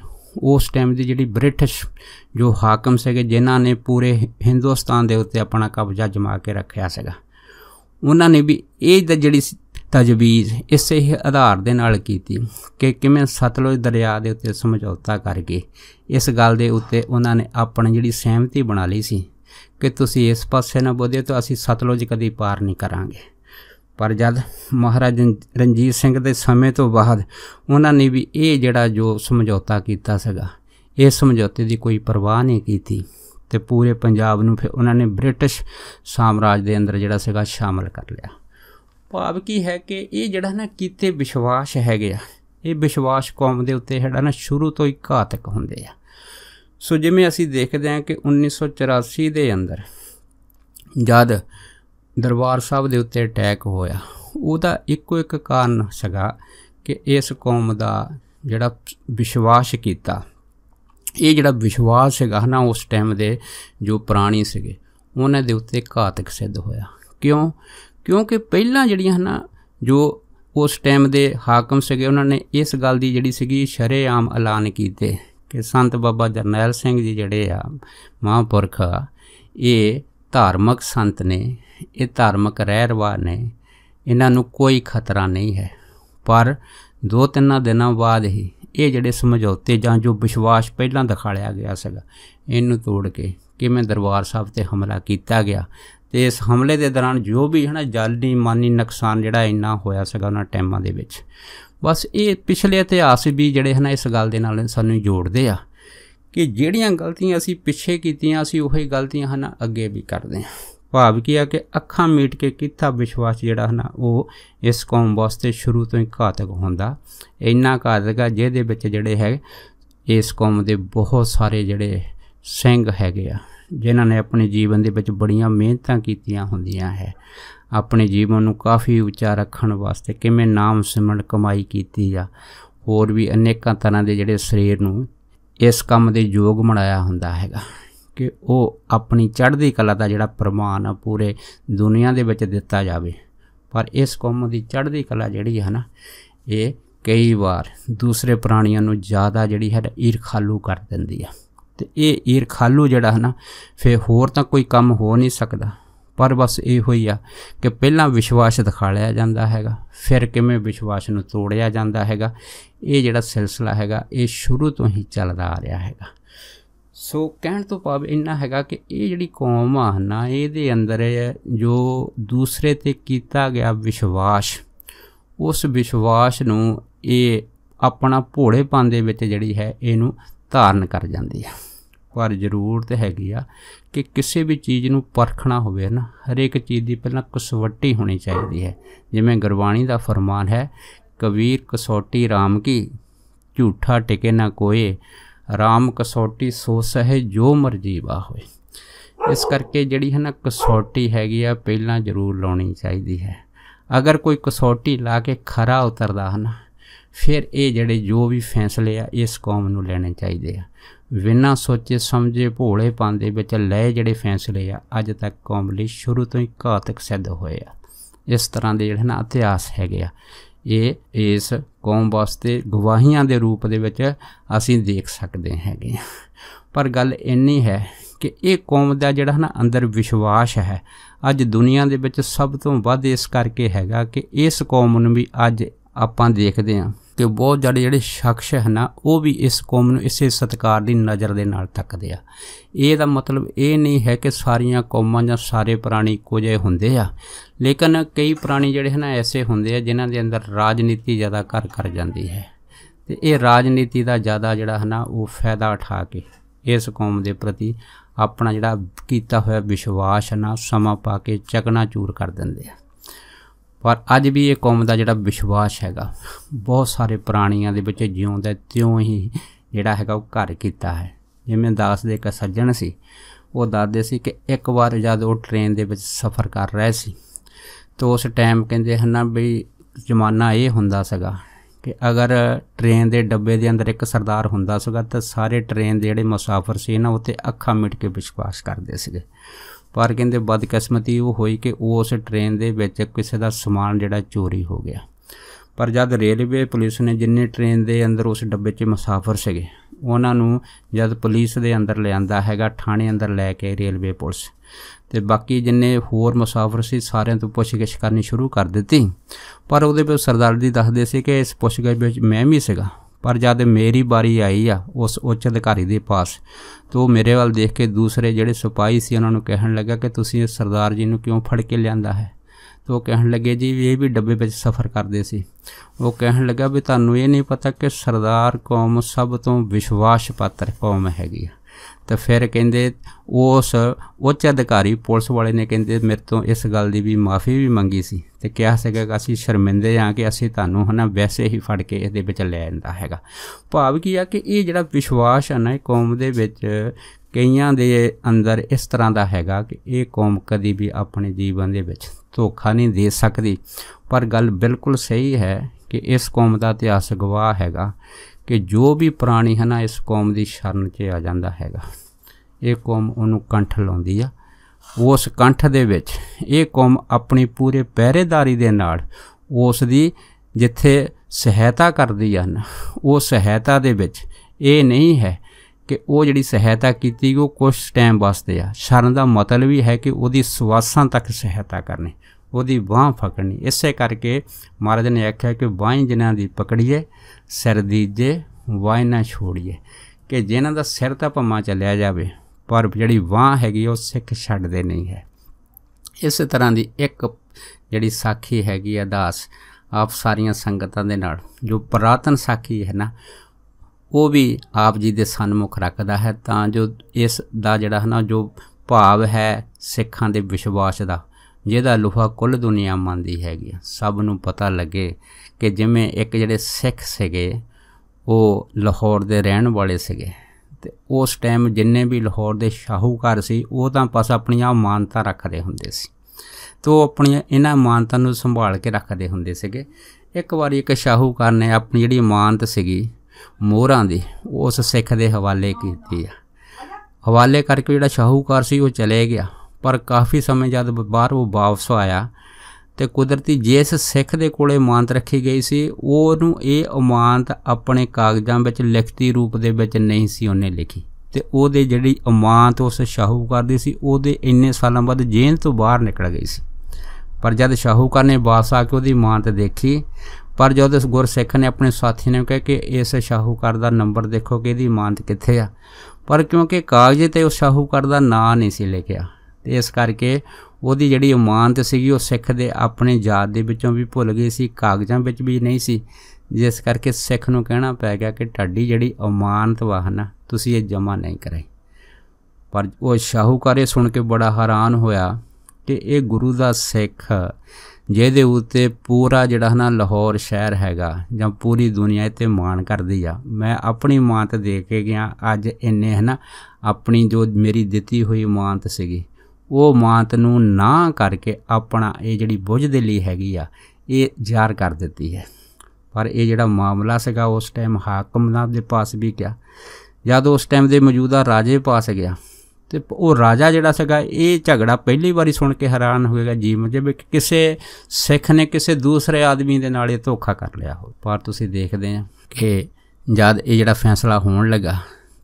[SPEAKER 1] ਉਸ ਟਾਈਮ ਦੀ ਜਿਹੜੀ ਬ੍ਰਿਟਿਸ਼ ਜੋ ਹਾਕਮ ਸੀਗੇ ਜਿਨ੍ਹਾਂ ਨੇ ਪੂਰੇ ਹਿੰਦੁਸਤਾਨ ਦੇ ਉੱਤੇ ਆਪਣਾ ਕਬਜ਼ਾ ਜਮਾ ਕੇ ਰੱਖਿਆ ਸੀਗਾ ਉਹਨਾਂ ਨੇ ਵੀ ਇਹ ਜਿਹੜੀ ਤਜਵੀਜ਼ ਇਸੇ ਹੀ ਆਧਾਰ ਦੇ ਨਾਲ ਕੀਤੀ ਕਿ ਕਿਵੇਂ ਸਤਲੁਜ ਦਰਿਆ ਦੇ ਉੱਤੇ ਸਮਝੌਤਾ ਕਰਕੇ ਇਸ ਗੱਲ ਦੇ ਉੱਤੇ ਉਹਨਾਂ ਨੇ ਆਪਣੀ ਜਿਹੜੀ ਸਹਿਮਤੀ ਬਣਾ ਲਈ ਸੀ ਕਿ ਤੁਸੀਂ ਇਸ ਪਾਸੇ ਨਾ ਬੋਧਿਓ ਤਾਂ ਅਸੀਂ ਸਤਲੁਜ ਕਦੀ ਪਾਰ ਨਹੀਂ ਕਰਾਂਗੇ ਪਰ ਜਦ ਮਹਾਰਾਜ ਰਣਜੀਤ ਸਿੰਘ ਦੇ ਸਮੇਂ ਤੋਂ ਬਾਅਦ ਉਹਨਾਂ ਨੇ ਵੀ ਇਹ ਜਿਹੜਾ ਜੋ ਸਮਝੌਤਾ ਕੀਤਾ ਸੀਗਾ ਇਹ ਸਮਝੌਤੇ ਦੀ ਕੋਈ ਪਰਵਾਹ ਨਹੀਂ ਕੀਤੀ ਤੇ ਪੂਰੇ ਪੰਜਾਬ ਨੂੰ ਫਿਰ ਉਹਨਾਂ ਨੇ ਬ੍ਰਿਟਿਸ਼ ਸਾਮਰਾਜ ਦੇ ਅੰਦਰ ਜਿਹੜਾ ਸੀਗਾ ਸ਼ਾਮਲ ਕਰ ਲਿਆ ਭਾਵ ਕੀ ਹੈ ਕਿ ਇਹ ਜਿਹੜਾ ਨਾ ਕੀਤੇ ਵਿਸ਼ਵਾਸ ਹੈਗੇ ਆ ਇਹ ਵਿਸ਼ਵਾਸ ਕੌਮ ਦੇ ਉੱਤੇ ਜਿਹੜਾ ਨਾ ਸ਼ੁਰੂ ਤੋਂ ਹੀ ਘਾਤਕ ਹੁੰਦੇ ਆ ਸੋ ਜਿਵੇਂ ਅਸੀਂ ਦੇਖਦੇ ਹਾਂ ਕਿ 1984 ਦੇ ਅੰਦਰ ਜਦ ਦਰਬਾਰ ਸਾਹਿਬ ਦੇ ਉੱਤੇ ਅਟੈਕ ਹੋਇਆ ਉਹਦਾ ਇੱਕੋ ਇੱਕ ਕਾਰਨ ਸੀਗਾ ਕਿ ਇਸ ਕੌਮ ਦਾ ਜਿਹੜਾ ਵਿਸ਼ਵਾਸ ਕੀਤਾ ਇਹ ਜਿਹੜਾ ਵਿਸ਼ਵਾਸ ਹੈਗਾ ਨਾ ਉਸ ਟਾਈਮ ਦੇ ਜੋ ਪ੍ਰਾਣੀ ਸੀਗੇ ਉਹਨਾਂ ਦੇ ਉੱਤੇ ਘਾਤਕ ਸਿੱਧ ਹੋਇਆ ਕਿਉਂ ਕਿਉਂਕਿ ਪਹਿਲਾਂ ਜਿਹੜੀਆਂ ਨਾ ਜੋ ਉਸ ਟਾਈਮ ਦੇ ਹਾਕਮ ਸੀਗੇ ਉਹਨਾਂ ਨੇ ਇਸ ਗੱਲ ਦੀ ਜਿਹੜੀ ਸੀਗੀ ਸ਼ਰੇਆਮ ਐਲਾਨ ਕੀਤੇ ਕਿ ਸੰਤ ਬਾਬਾ ਜਰਨੈਲ ਸਿੰਘ ਜੀ ਜਿਹੜੇ ਆ ਮਹਾਂਪੁਰਖ ਇਹ ਧਾਰਮਿਕ ਸੰਤ ਨੇ ਇਹ ਧਾਰਮਿਕ ਰਹਿਰਵਾ ਨੇ ਇਹਨਾਂ ਨੂੰ ਕੋਈ ਖਤਰਾ ਨਹੀਂ ਹੈ ਪਰ ਦੋ ਤਿੰਨ ਦਿਨਾਂ ਬਾਅਦ ਹੀ ਇਹ ਜਿਹੜੇ ਸਮਝੌਤੇ ਜਾਂ ਜੋ ਵਿਸ਼ਵਾਸ ਪਹਿਲਾਂ ਦਿਖਾ ਲਿਆ ਗਿਆ ਸੀਗਾ ਇਹਨੂੰ ਤੋੜ ਕੇ ਕਿਵੇਂ ਦਰਬਾਰ ਸਾਹਿਬ ਤੇ ਹਮਲਾ ਕੀਤਾ ਗਿਆ ਤੇ ਇਸ ਹਮਲੇ ਦੇ ਦੌਰਾਨ ਜੋ ਵੀ ਹਨਾ ਜਾਨੀ ਮਾਨੀ ਨੁਕਸਾਨ ਜਿਹੜਾ ਇੰਨਾ ਹੋਇਆ ਸੀਗਾ ਉਹਨਾਂ ਟਾਈਮਾਂ ਦੇ ਵਿੱਚ ਬਸ ਇਹ ਪਿਛਲੇ ਇਤਿਹਾਸ ਵੀ ਜਿਹੜੇ ਹਨਾ ਇਸ ਗੱਲ ਦੇ ਨਾਲ ਸਾਨੂੰ ਜੋੜਦੇ ਆ ਕਿ ਜਿਹੜੀਆਂ ਗਲਤੀਆਂ ਅਸੀਂ ਪਿੱਛੇ ਕੀਤੀਆਂ ਅਸੀਂ ਉਹੀ ਗਲਤੀਆਂ ਹਨ ਅੱਗੇ ਵੀ ਕਰਦੇ ਆ ਭਾਵ ਕੀ ਆ ਕਿ ਅੱਖਾਂ ਮੀਟ ਕੇ ਕੀਤਾ ਵਿਸ਼ਵਾਸ ਜਿਹੜਾ ਹਨਾ ਉਹ ਇਸ ਕੌਮ ਵਾਸਤੇ ਸ਼ੁਰੂ ਤੋਂ ਹੀ ਘਾਤਕ ਹੁੰਦਾ ਇੰਨਾ ਘਾਤਕ ਆ ਜਿਹਦੇ ਵਿੱਚ ਜਿਹੜੇ ਹੈ ਇਸ ਕੌਮ ਦੇ ਬਹੁਤ ਸਾਰੇ ਜਿਹੜੇ ਸਿੰਘ ਹੈਗੇ ਆ ਜਿਨ੍ਹਾਂ ਨੇ ਆਪਣੇ ਜੀਵਨ ਦੇ ਵਿੱਚ ਬੜੀਆਂ ਮਿਹਨਤਾਂ ਕੀਤੀਆਂ ਹੁੰਦੀਆਂ ਹੈ ਆਪਣੇ ਜੀਵਨ ਨੂੰ ਕਾਫੀ ਉੱਚਾ ਰੱਖਣ ਵਾਸਤੇ ਕਿਵੇਂ ਨਾਮ ਸਿਮਣ ਕਮਾਈ ਕੀਤੀ ਆ ਹੋਰ ਵੀ ਅਨੇਕਾਂ ਤਰ੍ਹਾਂ ਦੇ ਜਿਹੜੇ ਸਰੀਰ ਨੂੰ ਇਸ ਕੰਮ ਦੇ ਯੋਗ ਬਣਾਇਆ ਹੁੰਦਾ ਹੈਗਾ ਕਿ ਉਹ ਆਪਣੀ ਚੜ੍ਹਦੀ ਕਲਾ ਦਾ ਜਿਹੜਾ ਪ੍ਰਮਾਣ ਆ ਪੂਰੇ ਦੁਨੀਆ ਦੇ ਵਿੱਚ ਦਿੱਤਾ ਜਾਵੇ ਪਰ ਇਸ ਕੌਮ ਦੀ ਚੜ੍ਹਦੀ ਕਲਾ ਜਿਹੜੀ ਹੈ ਨਾ ਇਹ ਕਈ ਵਾਰ ਦੂਸਰੇ ਪ੍ਰਾਣੀਆਂ ਨੂੰ ਜ਼ਿਆਦਾ ਜਿਹੜੀ ਹੈ ਈਰਖਾਲੂ ਕਰ ਦਿੰਦੀ ਆ ਤੇ ਇਹ ਈਰਖਾਲੂ ਜਿਹੜਾ ਹੈ ਨਾ ਫੇ ਹੋਰ ਤਾਂ ਕੋਈ ਕੰਮ ਹੋ ਨਹੀਂ ਸਕਦਾ ਪਰ ਬਸ ਇਹ ਹੋਈ ਆ ਕਿ ਪਹਿਲਾਂ ਵਿਸ਼ਵਾਸ ਦਿਖਾ ਲਿਆ ਜਾਂਦਾ ਹੈਗਾ ਫਿਰ ਕਿਵੇਂ ਵਿਸ਼ਵਾਸ ਨੂੰ ਤੋੜਿਆ ਜਾਂਦਾ ਹੈਗਾ ਇਹ ਜਿਹੜਾ ਸਿਲਸਿਲਾ ਹੈਗਾ ਇਹ ਸ਼ੁਰੂ ਤੋਂ ਹੀ ਚੱਲਦਾ ਆ ਰਿਹਾ ਹੈਗਾ ਸੋ ਕਹਿਣ ਤੋਂ ਭਾਵ ਇੰਨਾ ਹੈਗਾ ਕਿ ਇਹ ਜਿਹੜੀ ਕੌਮ ਆ ਨਾ ਇਹਦੇ ਅੰਦਰ ਜੋ ਦੂਸਰੇ ਤੇ ਕੀਤਾ ਗਿਆ ਵਿਸ਼ਵਾਸ ਉਸ ਵਿਸ਼ਵਾਸ ਨੂੰ ਇਹ ਆਪਣਾ ਭੋਲੇਪਨ ਦੇ ਵਿੱਚ ਜਿਹੜੀ ਹੈ ਇਹਨੂੰ ਧਾਰਨ ਕਰ ਜਾਂਦੀ ਹੈ ਪਰ ਜ਼ਰੂਰ ਤੇ ਹੈਗੀ ਆ ਕਿ ਕਿਸੇ ਵੀ ਚੀਜ਼ ਨੂੰ ਪਰਖਣਾ ਹੋਵੇ ਨਾ ਹਰੇਕ ਚੀਜ਼ ਦੀ ਪਹਿਲਾਂ ਕਸਵੱਟੀ ਹੋਣੀ ਚਾਹੀਦੀ ਹੈ ਜਿਵੇਂ ਗੁਰਬਾਣੀ ਦਾ ਫਰਮਾਨ ਹੈ ਕਬੀਰ ਕਸੋਟੀ RAM ਕੀ ਝੂਠਾ ਟਿਕੇ ਨਾ ਕੋਏ ਰਾਮ ਕਸੌਟੀ ਸੋ ਸਹੇ ਜੋ ਮਰਜੀ ਬਾ ਹੋਏ ਇਸ ਕਰਕੇ ਜਿਹੜੀ ਹੈ ਨਾ ਕਸੌਟੀ ਹੈਗੀ ਆ ਪਹਿਲਾਂ ਜ਼ਰੂਰ ਲਾਉਣੀ ਚਾਹੀਦੀ ਹੈ ਅਗਰ ਕੋਈ ਕਸੌਟੀ ਲਾ ਕੇ ਖਰਾ ਉਤਰਦਾ ਹਨ ਫਿਰ ਇਹ ਜਿਹੜੇ ਜੋ ਵੀ ਫੈਸਲੇ ਆ ਇਸ ਕੌਮ ਨੂੰ ਲੈਣੇ ਚਾਹੀਦੇ ਆ ਵਿਨਾ ਸੋਚੇ ਸਮਝੇ ਭੋਲੇ ਪਾਂਦੇ ਵਿੱਚ ਲੈ ਜਿਹੜੇ ਫੈਸਲੇ ਆ ਅੱਜ ਤੱਕ ਕੌਮ ਲਈ ਸ਼ੁਰੂ ਤੋਂ ਹੀ ਘਾਤਕ ਸਿੱਧ ਹੋਏ ਆ ਇਸ ਤਰ੍ਹਾਂ ਦੇ ਜਿਹੜੇ ਨਾ ਇਤਿਹਾਸ ਹੈਗੇ ਆ ਇਹ ਇਸ ਕੌਮ ਵਾਸਤੇ ਗਵਾਹੀਆਂ ਦੇ ਰੂਪ ਦੇ ਵਿੱਚ ਅਸੀਂ ਦੇਖ ਸਕਦੇ ਹੈਗੇ ਪਰ ਗੱਲ ਇੰਨੀ ਹੈ ਕਿ ਇਹ ਕੌਮ ਦਾ ਜਿਹੜਾ ਨਾ ਅੰਦਰ ਵਿਸ਼ਵਾਸ ਹੈ ਅੱਜ ਦੁਨੀਆ ਦੇ ਵਿੱਚ ਸਭ ਤੋਂ ਵੱਧ ਇਸ ਕਰਕੇ ਹੈਗਾ ਕਿ ਇਸ ਕੌਮ ਨੂੰ ਵੀ ਅੱਜ ਆਪਾਂ ਦੇਖਦੇ ਹਾਂ ਕਿ ਬਹੁਤ ਜੜੇ ਜਿਹੜੇ ਸ਼ਖਸ ਹੈ ਨਾ ਉਹ ਵੀ ਇਸ ਕੌਮ ਨੂੰ ਇਸੇ ਸਤਕਾਰ ਦੀ ਨਜ਼ਰ ਦੇ ਨਾਲ ਤੱਕਦੇ ਆ ਇਹ ਦਾ ਮਤਲਬ ਇਹ ਨਹੀਂ ਹੈ ਕਿ ਸਾਰੀਆਂ ਕੌਮਾਂ ਜਾਂ ਸਾਰੇ ਪ੍ਰਾਣੀ ਕੋਜੇ ਹੁੰਦੇ ਆ ਲੇਕਿਨ ਕਈ ਪ੍ਰਾਣੀ ਜਿਹੜੇ ਹਨ ਐਸੇ ਹੁੰਦੇ ਆ ਜਿਨ੍ਹਾਂ ਦੇ ਅੰਦਰ ਰਾਜਨੀਤੀ ਜ਼ਿਆਦਾ ਘਰ ਕਰ ਜਾਂਦੀ ਹੈ ਤੇ ਇਹ ਰਾਜਨੀਤੀ ਦਾ ਜ਼ਿਆਦਾ ਜਿਹੜਾ ਹਨਾ ਉਹ ਫਾਇਦਾ ਉਠਾ ਕੇ ਇਸ ਕੌਮ ਦੇ ਪ੍ਰਤੀ ਆਪਣਾ ਜਿਹੜਾ ਕੀਤਾ ਹੋਇਆ ਵਿਸ਼ਵਾਸ ਨਾ ਸਮਾਂ ਪਾ ਕੇ ਚਕਣਾ ਚੂਰ ਕਰ ਦਿੰਦੇ ਆ ਪਰ ਅੱਜ ਵੀ ਇਹ ਕੌਮ ਦਾ ਜਿਹੜਾ ਵਿਸ਼ਵਾਸ ਹੈਗਾ ਬਹੁਤ ਸਾਰੇ ਪ੍ਰਾਣੀਆਂ ਦੇ ਵਿੱਚ ਜਿਉਂਦਾ ਤਿਉਂ ਹੀ ਜਿਹੜਾ ਹੈਗਾ ਉਹ ਘਰ ਕੀਤਾ ਹੈ ਜਿਵੇਂ ਦਾਸ ਦੇ ਇੱਕ ਸੱਜਣ ਸੀ ਉਹ ਦੱਸਦੇ ਸੀ ਕਿ ਇੱਕ ਵਾਰ ਜਦ ਉਹ ਟ੍ਰੇਨ ਦੇ ਵਿੱਚ ਸਫ਼ਰ ਕਰ ਰਹੇ ਸੀ ਤੋਂ ਉਸ ਟਾਈਮ ਕਹਿੰਦੇ ਹਨ ਨਾ ਜ਼ਮਾਨਾ ਇਹ ਹੁੰਦਾ ਸੀਗਾ ਕਿ ਅਗਰ ਟ੍ਰੇਨ ਦੇ ਡੱਬੇ ਦੇ ਅੰਦਰ ਇੱਕ ਸਰਦਾਰ ਹੁੰਦਾ ਸੀਗਾ ਤਾਂ ਸਾਰੇ ਟ੍ਰੇਨ ਦੇ ਜਿਹੜੇ ਮੁਸਾਫਰ ਸੀ ਨਾ ਉੱਤੇ ਅੱਖਾਂ ਮਿਟ ਕੇ ਵਿਸ਼ਵਾਸ ਕਰਦੇ ਸੀਗੇ ਪਰ ਕਹਿੰਦੇ ਬਦਕਿਸਮਤੀ ਉਹ ਹੋਈ ਕਿ ਉਸ ਟ੍ਰੇਨ ਦੇ ਵਿੱਚ ਕਿਸੇ ਦਾ ਸਮਾਨ ਜਿਹੜਾ ਚੋਰੀ ਹੋ ਗਿਆ ਪਰ ਜਦ ਰੇਲਵੇ ਪੁਲਿਸ ਨੇ ਜਿੰਨੇ ਟ੍ਰੇਨ ਦੇ ਅੰਦਰ ਉਸ ਡੱਬੇ 'ਚ ਮੁਸਾਫਰ ਸੀਗੇ ਉਹਨਾਂ ਨੂੰ ਜਦ ਪੁਲਿਸ ਦੇ ਅੰਦਰ ਲਿਆਂਦਾ ਹੈਗਾ ਥਾਣੇ ਅੰਦਰ ਲੈ ਕੇ ਰੇਲਵੇ ਪੁਲਿਸ ਤੇ ਬਾਕੀ ਜਿੰਨੇ ਹੋਰ ਮੁਸਾਫਰ ਸੀ ਸਾਰਿਆਂ ਤੋਂ ਪੁੱਛਗਿੱਛ ਕਰਨੀ ਸ਼ੁਰੂ ਕਰ ਦਿੱਤੀ ਪਰ ਉਹਦੇ ਵਿੱਚ ਸਰਦਾਰ ਜੀ ਦੱਸਦੇ ਸੀ ਕਿ ਇਸ ਪੁੱਛਗਿੱਛ ਵਿੱਚ ਮੈਂ ਵੀ ਸੀਗਾ ਪਰ ਜਦ ਮੇਰੀ ਵਾਰੀ ਆਈ ਆ ਉਸ ਉੱਚ ਅਧਿਕਾਰੀ ਦੇ ਪਾਸ ਤੋ ਮੇਰੇ ਵੱਲ ਦੇਖ ਕੇ ਦੂਸਰੇ ਜਿਹੜੇ ਸਿਪਾਹੀ ਸੀ ਉਹਨਾਂ ਨੂੰ ਕਹਿਣ ਲੱਗਾ ਕਿ ਤੁਸੀਂ ਇਸ ਸਰਦਾਰ ਜੀ ਨੂੰ ਕਿਉਂ ਫੜ ਕੇ ਲਿਆਂਦਾ ਹੈ ਤੇ ਉਹ ਕਹਿਣ ਲੱਗੇ ਜੀ ਇਹ ਵੀ ਡੱਬੇ ਵਿੱਚ ਸਫ਼ਰ ਕਰਦੇ ਸੀ ਉਹ ਕਹਿਣ ਲੱਗਾ ਵੀ ਤੁਹਾਨੂੰ ਇਹ ਨਹੀਂ ਪਤਾ ਕਿ ਸਰਦਾਰ ਕੌਮ ਸਭ ਤੋਂ ਵਿਸ਼ਵਾਸ ਪਾਤਰ ਕੌਮ ਹੈਗੀ ਆ ਤਾਂ ਫਿਰ ਕਹਿੰਦੇ ਉਸ ਉੱਚ ਅਧਿਕਾਰੀ ਪੁਲਿਸ ਵਾਲੇ ਨੇ ਕਹਿੰਦੇ ਮੇਰੇ ਤੋਂ ਇਸ ਗੱਲ ਦੀ ਵੀ ਮਾਫੀ ਵੀ ਮੰਗੀ ਸੀ ਤੇ ਕਿਹਾ ਸੀਗਾ ਕਿ ਅਸੀਂ ਸ਼ਰਮਿੰਦੇ ਆ ਕਿ ਅਸੀਂ ਤੁਹਾਨੂੰ ਹਨਾ ਵੈਸੇ ਹੀ ਫੜ ਕੇ ਇਹਦੇ ਵਿੱਚ ਲੈ ਜਾਂਦਾ ਹੈਗਾ ਭਾਵ ਕੀ ਆ ਕਿ ਇਹ ਜਿਹੜਾ ਵਿਸ਼ਵਾਸ ਆ ਨਾ ਇਹ ਕੌਮ ਦੇ ਵਿੱਚ ਕਈਆਂ ਦੇ ਅੰਦਰ ਇਸ ਤਰ੍ਹਾਂ ਦਾ ਹੈਗਾ ਕਿ ਇਹ ਕੌਮ ਕਦੀ ਵੀ ਆਪਣੇ ਜੀਵਨ ਦੇ ਵਿੱਚ ਧੋਖਾ ਨਹੀਂ ਦੇ ਸਕਦੀ ਪਰ ਗੱਲ ਬਿਲਕੁਲ ਸਹੀ ਹੈ ਕਿ ਇਸ ਕੌਮ ਦਾ ਇਤਿਹਾਸ ਗਵਾਹ ਹੈਗਾ ਕਿ ਜੋ ਵੀ ਪ੍ਰਾਣੀ ਹੈ ਨਾ ਇਸ ਕੌਮ ਦੀ ਸ਼ਰਨ 'ਚ ਆ ਜਾਂਦਾ ਹੈਗਾ ਇਹ ਕੌਮ ਉਹਨੂੰ ਕੰਠ ਲਾਉਂਦੀ ਆ ਉਸ ਕੰਠ ਦੇ ਵਿੱਚ ਇਹ ਕੌਮ ਆਪਣੀ ਪੂਰੇ ਪਹਿਰੇਦਾਰੀ ਦੇ ਨਾਲ ਉਸ ਦੀ ਜਿੱਥੇ ਸਹਾਇਤਾ ਕਰਦੀ ਹਨ ਉਹ ਸਹਾਇਤਾ ਦੇ ਵਿੱਚ ਇਹ ਨਹੀਂ ਹੈ ਕਿ ਉਹ ਜਿਹੜੀ ਸਹਾਇਤਾ ਕੀਤੀ ਉਹ ਕੁਝ ਟਾਈਮ ਵਾਸਤੇ ਆ ਸ਼ਰਨ ਦਾ ਮਤਲਬ ਵੀ ਹੈ ਕਿ ਉਹਦੀ ਸਵਾਸਾਂ ਤੱਕ ਸਹਾਇਤਾ ਕਰਨੀ ਉਹਦੀ ਬਾਹ ਫਕੜਨੀ ਇਸੇ ਕਰਕੇ ਮਹਾਰਾਜ ਨੇ ਆਖਿਆ ਕਿ ਬਾਹਾਂ ਜਿਨ੍ਹਾਂ ਦੀ ਪਕੜੀਏ ਸਿਰ ਦੀਜੇ ਵਾਹ ਨਾ ਛੋੜੀਏ ਕਿ ਜਿਨ੍ਹਾਂ ਦਾ ਸਿਰ ਤਾਂ ਭੰਮਾ ਚੱਲਿਆ ਜਾਵੇ ਪਰ ਜਿਹੜੀ ਬਾਹ ਹੈਗੀ ਉਹ ਸਿੱਖ ਛੱਡਦੇ ਨਹੀਂ ਹੈ ਇਸੇ ਤਰ੍ਹਾਂ ਦੀ ਇੱਕ ਜਿਹੜੀ ਸਾਖੀ ਹੈਗੀ ਅਦਾਸ ਆਪ ਸਾਰੀਆਂ ਸੰਗਤਾਂ ਦੇ ਨਾਲ ਜੋ ਪ੍ਰਾਤਨ ਸਾਖੀ ਹੈ ਨਾ ਉਹ ਵੀ ਆਪ ਜੀ ਦੇ ਸਨਮੁਖ ਰੱਖਦਾ ਹੈ ਤਾਂ ਜੋ ਇਸ ਦਾ ਜਿਹੜਾ ਹਨਾ ਜੋ ਭਾਵ ਹੈ ਸਿੱਖਾਂ ਦੇ ਵਿਸ਼ਵਾਸ ਦਾ ਜਿਹਦਾ ਲੋਹਾ ਕੁੱਲ ਦੁਨੀਆ ਮੰਨਦੀ ਹੈਗੀ ਸਭ ਨੂੰ ਪਤਾ ਲੱਗੇ ਕਿ ਜਿਵੇਂ ਇੱਕ ਜਿਹੜੇ ਸਿੱਖ ਸੀਗੇ ਉਹ ਲਾਹੌਰ ਦੇ ਰਹਿਣ ਵਾਲੇ ਸੀਗੇ ਤੇ ਉਸ ਟਾਈਮ ਜਿੰਨੇ ਵੀ ਲਾਹੌਰ ਦੇ ਸ਼ਾਹੂਕਾਰ ਸੀ ਉਹ ਤਾਂ ਬਸ ਆਪਣੀਆਂ ਮਾਨਤਾ ਰੱਖਦੇ ਹੁੰਦੇ ਸੀ ਤੋ ਆਪਣੀਆਂ ਇਹਨਾਂ ਮਾਨਤਾ ਨੂੰ ਸੰਭਾਲ ਕੇ ਰੱਖਦੇ ਹੁੰਦੇ ਸੀਗੇ ਇੱਕ ਵਾਰੀ ਇੱਕ ਸ਼ਾਹੂਕਾਰ ਨੇ ਆਪਣੀ ਜਿਹੜੀ ਮਾਨਤ ਸੀਗੀ ਮੋਹਰਾਂ ਦੀ ਉਸ ਸਿੱਖ ਦੇ ਹਵਾਲੇ ਕੀਤੀ ਆ ਹਵਾਲੇ ਕਰਕੇ ਜਿਹੜਾ ਸ਼ਾਹੂਕਾਰ ਸੀ ਉਹ ਚਲੇ ਗਿਆ ਪਰ ਕਾਫੀ ਸਮੇਂ ਜਦ ਬਾਹਰ ਉਹ ਵਾਪਸ ਆਇਆ ਤੇ ਕੁਦਰਤੀ ਜਿਸ ਸਿੱਖ ਦੇ ਕੋਲੇ ਮਾਨਤ ਰੱਖੀ ਗਈ ਸੀ ਉਹ ਨੂੰ ਇਹ ਅਮਾਨਤ ਆਪਣੇ ਕਾਗਜ਼ਾਂ ਵਿੱਚ ਲਿਖਤੀ ਰੂਪ ਦੇ ਵਿੱਚ ਨਹੀਂ ਸੀ ਉਹਨੇ ਲਿਖੀ ਤੇ ਉਹਦੇ ਜਿਹੜੀ ਅਮਾਨਤ ਉਸ ਸ਼ਾਹੂਕਾਰ ਦੀ ਸੀ ਉਹਦੇ ਇੰਨੇ ਸਾਲਾਂ ਬਾਅਦ ਜੇਲ੍ਹ ਤੋਂ ਬਾਹਰ ਨਿਕਲ ਗਈ ਸੀ ਪਰ ਜਦ ਸ਼ਾਹੂਕਾਰ ਨੇ ਬਾਸ ਆ ਕੇ ਉਹਦੀ ਮਾਂ ਤੇ ਦੇਖੀ ਪਰ ਜਦ ਇਸ ਗੁਰਸਿੱਖ ਨੇ ਆਪਣੇ ਸਾਥੀ ਨੇ ਕਿਹਾ ਕਿ ਇਸ ਸ਼ਾਹੂਕਾਰ ਦਾ ਨੰਬਰ ਦੇਖੋ ਕਿ ਇਹਦੀ ਮਾਂ ਕਿੱਥੇ ਆ ਪਰ ਕਿਉਂਕਿ ਕਾਗਜ਼ ਤੇ ਉਹ ਸ਼ਾਹੂਕਾਰ ਦਾ ਨਾਂ ਨਹੀਂ ਸੀ ਲਿਖਿਆ ਤੇ ਇਸ ਕਰਕੇ ਉਹਦੀ ਜਿਹੜੀ ਤੇ ਸੀਗੀ ਉਹ ਸਿੱਖ ਦੇ ਆਪਣੇ ਯਾਦ ਦੇ ਵਿੱਚੋਂ ਵੀ ਭੁੱਲ ਗਈ ਸੀ ਕਾਗਜ਼ਾਂ ਵਿੱਚ ਵੀ ਨਹੀਂ ਸੀ ਜਿਸ ਕਰਕੇ ਸਿੱਖ ਨੂੰ ਕਹਿਣਾ ਪੈ ਗਿਆ ਕਿ ਟਾਡੀ ਜਿਹੜੀ ਅਮਾਨਤ ਵਾਹਨ ਤੁਸੀਂ ਇਹ ਜਮਾ ਨਹੀਂ ਕਰਾਈ ਪਰ ਉਹ ਸ਼ਾਹੂਕਾਰ ਇਹ ਸੁਣ ਕੇ ਬੜਾ ਹੈਰਾਨ ਹੋਇਆ ਕਿ ਇਹ ਗੁਰੂ ਦਾ ਸਿੱਖ ਜਿਹਦੇ ਉੱਤੇ ਪੂਰਾ ਜਿਹੜਾ ਹਨਾ ਲਾਹੌਰ ਸ਼ਹਿਰ ਹੈਗਾ ਜਾਂ ਪੂਰੀ ਦੁਨੀਆ ਤੇ ਮਾਣ ਕਰਦੀ ਆ ਮੈਂ ਆਪਣੀ ਮਾਂ ਤੇ ਦੇ ਕੇ ਗਿਆ ਅੱਜ ਇੰਨੇ ਹਨਾ ਆਪਣੀ ਜੋ ਮੇਰੀ ਦਿੱਤੀ ਹੋਈ ਮਾਂਤ ਸੀਗੀ ਉਹ ਮਾਂਤ ਨੂੰ ਨਾ ਕਰਕੇ ਆਪਣਾ ਇਹ ਜਿਹੜੀ ਬੁੱਝ ਦੇ ਲਈ ਹੈਗੀ ਆ ਇਹ ਜ਼ਾਰ ਕਰ ਦਿੱਤੀ ਹੈ ਪਰ ਇਹ ਜਿਹੜਾ ਮਾਮਲਾ ਸੀਗਾ ਉਸ ਟਾਈਮ ਹਾਕਮ ਨਾਮ ਦੇ ਪਾਸ ਵੀ ਗਿਆ ਜਦ ਉਸ ਟਾਈਮ ਦੇ ਮੌਜੂਦਾ ਰਾਜੇ ਪਾਸ ਗਿਆ ਤੇ ਉਹ ਰਾਜਾ ਜਿਹੜਾ ਸੀਗਾ ਇਹ ਝਗੜਾ ਪਹਿਲੀ ਵਾਰੀ ਸੁਣ ਕੇ ਹੈਰਾਨ ਹੋਏਗਾ ਜੀ ਜਿਵੇਂ ਕਿ ਕਿਸੇ ਸਿੱਖ ਨੇ ਕਿਸੇ ਦੂਸਰੇ ਆਦਮੀ ਦੇ ਨਾਲ ਇਹ ਧੋਖਾ ਕਰ ਲਿਆ ਹੋ ਪਰ ਤੁਸੀਂ ਦੇਖਦੇ ਆ ਕਿ ਜਦ ਇਹ ਜਿਹੜਾ ਫੈਸਲਾ ਹੋਣ ਲੱਗਾ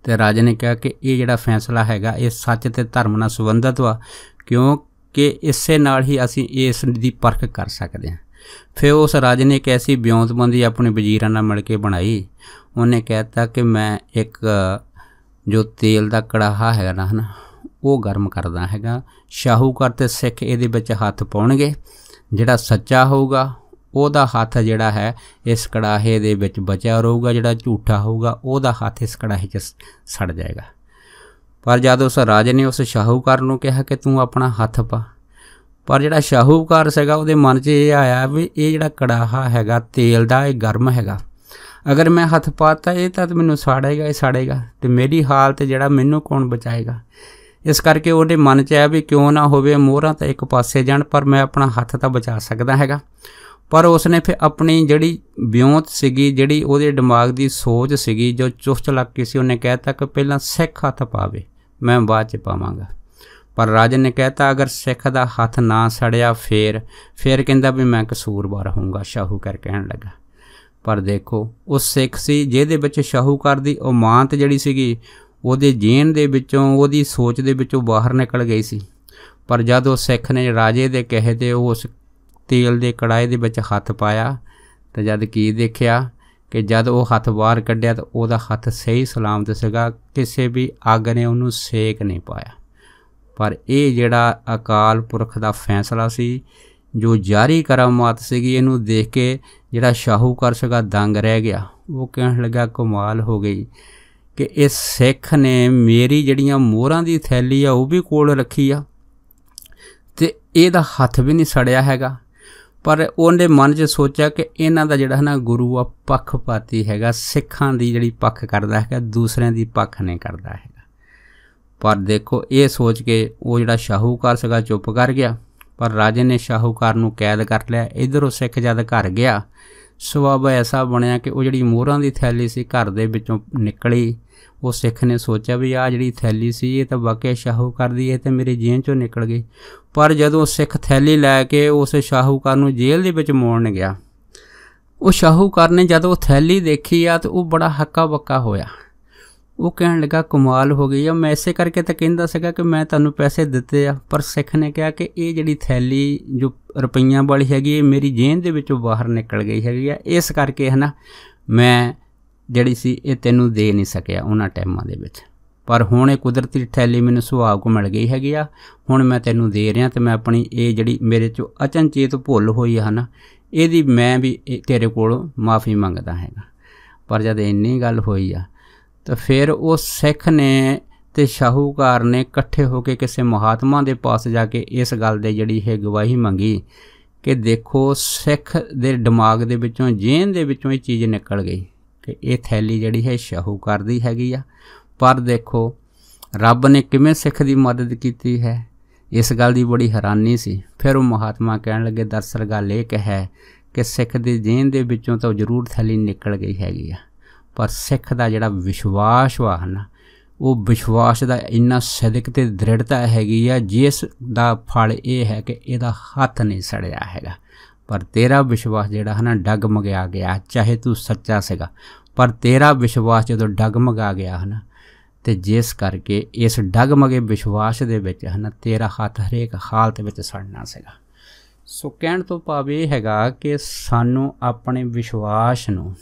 [SPEAKER 1] ਤੇ ਰਾਜੇ ਨੇ ਕਿਹਾ ਕਿ ਇਹ ਜਿਹੜਾ ਫੈਸਲਾ ਹੈਗਾ ਇਹ ਸੱਚ ਤੇ ਧਰਮ ਨਾਲ ਸੰਬੰਧਿਤ ਵਾ ਕਿਉਂਕਿ ਇਸੇ ਨਾਲ ਹੀ ਅਸੀਂ ਇਸ ਦੀ ਪਰਖ ਕਰ ਸਕਦੇ ਹਾਂ ਫਿਰ ਉਸ ਰਾਜੇ ਨੇ ਇੱਕ ਐਸੀ ਬਿਉਂਤਬੰਦੀ ਆਪਣੇ ਵਜ਼ੀਰਾਂ ਨਾਲ ਮਿਲ ਕੇ ਬਣਾਈ ਉਹਨੇ ਕਹਿਤਾ ਕਿ ਮੈਂ ਇੱਕ ਜੋ ਤੇਲ ਦਾ ਕੜਾਹਾ ਹੈਗਾ ਨਾ ਹਨਾ ਉਹ ਗਰਮ ਕਰਦਾ ਹੈਗਾ ਸ਼ਾਹੂਕਰ ਤੇ ਸਿੱਖ ਇਹਦੇ ਵਿੱਚ ਹੱਥ ਪਾਉਣਗੇ ਜਿਹੜਾ ਸੱਚਾ ਹੋਊਗਾ ਉਹਦਾ ਹੱਥ ਜਿਹੜਾ ਹੈ ਇਸ ਕੜਾਹੇ ਦੇ ਵਿੱਚ ਬਚਿਆ ਰਹੂਗਾ ਜਿਹੜਾ ਝੂਠਾ ਹੋਊਗਾ ਉਹਦਾ ਹੱਥ ਇਸ ਕੜਾਹੇ 'ਚ ਸੜ ਜਾਏਗਾ ਪਰ ਜਦ ਉਸ ਰਾਜੇ ਨੇ ਉਸ ਸ਼ਾਹੂਕਰ ਨੂੰ ਕਿਹਾ ਕਿ ਤੂੰ ਆਪਣਾ ਹੱਥ ਪਾ ਪਰ ਜਿਹੜਾ ਸ਼ਾਹੂਕਰ ਸੀਗਾ ਉਹਦੇ ਮਨ 'ਚ ਇਹ ਆਇਆ ਵੀ ਇਹ ਜਿਹੜਾ ਕੜਾਹਾ ਹੈਗਾ ਤੇਲ ਦਾ ਇਹ ਗਰਮ ਹੈਗਾ ਅਗਰ ਮੈਂ ਹੱਥ ਪਾਤਾ ਇਹ ਤਾਂ ਮੈਨੂੰ ਸਾੜੇਗਾ ਇਹ ਸਾੜੇਗਾ ਤੇ ਮੇਰੀ ਹਾਲਤ ਜਿਹੜਾ ਮੈਨੂੰ ਕੌਣ ਬਚਾਏਗਾ ਇਸ ਕਰਕੇ ਉਹਦੇ ਮਨ 'ਚ ਆਇਆ ਵੀ ਕਿਉਂ ਨਾ ਹੋਵੇ ਮੋਹਰਾਂ ਤਾਂ ਇੱਕ ਪਾਸੇ ਜਾਣ ਪਰ ਮੈਂ ਆਪਣਾ ਹੱਥ ਤਾਂ ਬਚਾ ਸਕਦਾ ਹੈਗਾ ਪਰ ਉਸਨੇ ਫਿਰ ਆਪਣੀ ਜਿਹੜੀ ਵਿਉਂਤ ਸੀਗੀ ਜਿਹੜੀ ਉਹਦੇ ਦਿਮਾਗ ਦੀ ਸੋਚ ਸੀਗੀ ਜੋ ਚੁਸਤ ਲੱਗੀ ਸੀ ਉਹਨੇ ਕਹਿਤਾ ਕਿ ਪਹਿਲਾਂ ਸਿੱਖ ਹੱਥ ਪਾਵੇ ਮੈਂ ਬਾਅਦ 'ਚ ਪਾਵਾਂਗਾ ਪਰ ਰਾਜਨ ਨੇ ਕਹਿਤਾ ਅਗਰ ਸਿੱਖ ਦਾ ਹੱਥ ਨਾ ਸੜਿਆ ਫੇਰ ਫੇਰ ਕਹਿੰਦਾ ਵੀ ਮੈਂ ਕਸੂਰਵਾਰ ਹੋਊਂਗਾ ਸ਼ਾਹੂ ਕਰ ਕਹਿਣ ਲੱਗਾ ਪਰ ਦੇਖੋ ਉਹ ਸਿੱਖ ਸੀ ਜਿਹਦੇ ਵਿੱਚ ਸ਼ਾਹੂਕਾਰ ਦੀ ਉਮਾਨਤ ਜਿਹੜੀ ਸੀਗੀ ਉਹਦੇ ਜੀਨ ਦੇ ਵਿੱਚੋਂ ਉਹਦੀ ਸੋਚ ਦੇ ਵਿੱਚੋਂ ਬਾਹਰ ਨਿਕਲ ਗਈ ਸੀ ਪਰ ਜਦ ਉਹ ਸਿੱਖ ਨੇ ਰਾਜੇ ਦੇ ਕਹੇ ਤੇ ਉਸ ਤੇਲ ਦੇ ਕੜਾਏ ਦੇ ਵਿੱਚ ਹੱਥ ਪਾਇਆ ਤਾਂ ਜਦ ਕੀ ਦੇਖਿਆ ਕਿ ਜਦ ਉਹ ਹੱਥ ਬਾਹਰ ਕੱਢਿਆ ਤਾਂ ਉਹਦਾ ਹੱਥ ਸਹੀ ਸਲਾਮਤ ਸੀਗਾ ਕਿਸੇ ਵੀ ਅੱਗ ਨੇ ਉਹਨੂੰ ਸੇਕ ਨਹੀਂ ਪਾਇਆ ਪਰ ਇਹ ਜਿਹੜਾ ਅਕਾਲ ਪੁਰਖ ਦਾ ਫੈਸਲਾ ਸੀ ਜੋ ਜਾਰੀ ਕਰਾਮਾਤ ਸੀਗੀ ਇਹਨੂੰ ਦੇਖ ਕੇ ਜਿਹੜਾ ਕਰ ਸੀਗਾ ਦੰਗ ਰਹਿ ਗਿਆ ਉਹ ਕਹਿਣ ਲੱਗਾ ਕਮਾਲ ਹੋ ਗਈ ਕਿ ਇਸ ਸਿੱਖ ਨੇ ਮੇਰੀ ਜਿਹੜੀਆਂ ਮੋਹਰਾਂ ਦੀ ਥੈਲੀ ਆ ਉਹ ਵੀ ਕੋਲ ਰੱਖੀ ਆ ਤੇ ਇਹਦਾ ਹੱਥ ਵੀ ਨਹੀਂ ਸੜਿਆ ਹੈਗਾ ਪਰ ਉਹਨੇ ਮਨ 'ਚ ਸੋਚਿਆ ਕਿ ਇਹਨਾਂ ਦਾ ਜਿਹੜਾ ਹੈ ਨਾ ਗੁਰੂ ਆ ਪੱਖਪਾਤੀ ਹੈਗਾ ਸਿੱਖਾਂ ਦੀ ਜਿਹੜੀ ਪੱਖ ਕਰਦਾ ਹੈਗਾ ਦੂਸਰਿਆਂ ਦੀ ਪੱਖ ਨਹੀਂ ਕਰਦਾ ਹੈਗਾ ਪਰ ਦੇਖੋ ਇਹ ਸੋਚ ਕੇ ਉਹ ਜਿਹੜਾ ਸ਼ਾਹੂਕਾਰ ਸੀਗਾ ਚੁੱਪ ਕਰ ਗਿਆ ਪਰ ਰਾਜੇ ਨੇ ਸ਼ਾਹੂਕਾਰ ਨੂੰ ਕੈਦ ਕਰ ਲਿਆ ਇਧਰ ਉਹ ਸਿੱਖ ਜਦ ਘਰ ਗਿਆ ਸਵਾਬ ਐਸਾ ਬਣਿਆ ਕਿ ਉਹ ਜਿਹੜੀ ਮੋਹਰਾਂ ਦੀ ਥੈਲੀ ਸੀ ਘਰ ਦੇ ਵਿੱਚੋਂ ਨਿਕਲੀ ਉਹ ਸਿੱਖ ਨੇ ਸੋਚਿਆ ਵੀ ਆ ਜਿਹੜੀ ਥੈਲੀ ਸੀ ਇਹ ਤਾਂ ਵਾਕਿਆ ਸ਼ਾਹੂਕਾਰ ਦੀ ਹੈ ਤੇ ਮੇਰੇ ਜੇਲ੍ਹ ਚੋਂ ਨਿਕਲ ਗਈ ਪਰ ਜਦੋਂ ਸਿੱਖ ਥੈਲੀ ਲੈ ਕੇ ਉਸ ਸ਼ਾਹੂਕਾਰ ਨੂੰ ਜੇਲ੍ਹ ਦੇ ਵਿੱਚ ਮੋੜਨ ਗਿਆ ਉਹ ਸ਼ਾਹੂਕਾਰ ਨੇ ਜਦੋਂ ਥੈਲੀ ਦੇਖੀ ਆ ਤੇ ਉਹ ਬੜਾ ਹੱਕਾ ਬੱਕਾ ਹੋਇਆ ਉਹ ਕਹਿਣ ਲੱਗਾ ਕਮਾਲ ਹੋ ਗਈ ਆ ਮੈਂ ਐਸੇ ਕਰਕੇ ਤਾਂ ਕਹਿੰਦਾ ਸੀਗਾ ਕਿ ਮੈਂ ਤੁਹਾਨੂੰ ਪੈਸੇ ਦਿੱਤੇ ਆ ਪਰ ਸਿੱਖ ਨੇ ਕਿਹਾ ਕਿ ਇਹ ਜਿਹੜੀ ਥੈਲੀ ਜੋ ਰੁਪਈਆਂ ਵਾਲੀ ਹੈਗੀ ਇਹ ਮੇਰੀ ਜੇਬ ਦੇ ਵਿੱਚੋਂ ਬਾਹਰ ਨਿਕਲ ਗਈ ਹੈਗੀ ਆ ਇਸ ਕਰਕੇ ਹਨਾ ਮੈਂ ਜਿਹੜੀ ਸੀ ਇਹ ਤੈਨੂੰ ਦੇ ਨਹੀਂ ਸਕਿਆ ਉਹਨਾਂ ਟਾਈਮਾਂ ਦੇ ਵਿੱਚ ਪਰ ਹੁਣ ਇਹ ਕੁਦਰਤੀ ਥੈਲੀ ਮੈਨੂੰ ਸੁਭਾਅ ਕੋ ਮਿਲ ਗਈ ਹੈਗੀ ਆ ਹੁਣ ਮੈਂ ਤੈਨੂੰ ਦੇ ਰਿਹਾ ਤੇ ਮੈਂ ਆਪਣੀ ਇਹ ਜਿਹੜੀ ਮੇਰੇ ਚੋਂ ਅਚਨਚੇਤ ਭੁੱਲ ਹੋਈ ਹੈ ਹਨਾ ਇਹਦੀ ਮੈਂ ਵੀ ਤੇਰੇ ਕੋਲ ਮਾਫੀ ਮੰਗਦਾ ਹੈਗਾ ਪਰ ਜਦ ਇੰਨੀ ਗੱਲ ਹੋਈ ਆ ਤਾਂ ਫਿਰ ਉਹ ਸਿੱਖ ਨੇ ਤੇ ਸ਼ਾਹੂਕਾਰ ਨੇ ਇਕੱਠੇ ਹੋ ਕੇ ਕਿਸੇ ਮਹਾਤਮਾ ਦੇ ਪਾਸ ਜਾ ਕੇ ਇਸ ਗੱਲ ਦੇ ਜਿਹੜੀ ਇਹ ਗਵਾਹੀ ਮੰਗੀ ਕਿ ਦੇਖੋ ਸਿੱਖ ਦੇ ਦਿਮਾਗ ਦੇ ਵਿੱਚੋਂ ਜੇਨ ਦੇ ਵਿੱਚੋਂ ਇਹ ਚੀਜ਼ ਨਿਕਲ ਗਈ ਕਿ ਇਹ ਥੈਲੀ ਜਿਹੜੀ ਹੈ ਸ਼ਾਹੂਕਾਰ ਦੀ ਹੈਗੀ ਆ ਪਰ ਦੇਖੋ ਰੱਬ ਨੇ ਕਿਵੇਂ ਸਿੱਖ ਦੀ ਮਦਦ ਕੀਤੀ ਹੈ ਇਸ ਗੱਲ ਦੀ ਬੜੀ ਹੈਰਾਨੀ ਸੀ ਫਿਰ ਉਹ ਮਹਾਤਮਾ ਕਹਿਣ ਲੱਗੇ ਦਰਸਰ ਗੱਲ ਇਹ ਹੈ ਕਿ ਸਿੱਖ ਦੇ ਜੇਨ ਦੇ ਵਿੱਚੋਂ ਤਾਂ ਜ਼ਰੂਰ ਥੈਲੀ ਨਿਕਲ ਗਈ ਹੈਗੀ ਆ ਪਰ ਸਿੱਖ ਦਾ ਜਿਹੜਾ ਵਿਸ਼ਵਾਸ ਵਾ ਹਨ ਉਹ ਵਿਸ਼ਵਾਸ ਦਾ ਇੰਨਾ ਸਦਕ ਤੇ ਦ੍ਰਿੜਤਾ ਹੈਗੀ ਆ ਜਿਸ ਦਾ ਫਲ ਇਹ ਹੈ ਕਿ ਇਹਦਾ ਹੱਥ ਨਹੀਂ ਸੜਿਆ ਹੈਗਾ ਪਰ ਤੇਰਾ ਵਿਸ਼ਵਾਸ ਜਿਹੜਾ ਹਨਾ ਡਗਮਗਿਆ ਗਿਆ ਚਾਹੇ ਤੂੰ ਸੱਚਾ ਸੀਗਾ ਪਰ ਤੇਰਾ ਵਿਸ਼ਵਾਸ ਜਦੋਂ ਡਗਮਗਾ ਗਿਆ ਹਨਾ ਤੇ ਜਿਸ ਕਰਕੇ ਇਸ ਡਗਮਗੇ ਵਿਸ਼ਵਾਸ ਦੇ ਵਿੱਚ ਹਨਾ ਤੇਰਾ ਹੱਥ ਹਰੇਕ ਹਾਲਤ ਵਿੱਚ ਸੜਨਾ ਸੀਗਾ ਸੋ ਕਹਿਣ ਤੋਂ ਭਾਵ ਇਹ ਹੈਗਾ ਕਿ ਸਾਨੂੰ ਆਪਣੇ ਵਿਸ਼ਵਾਸ ਨੂੰ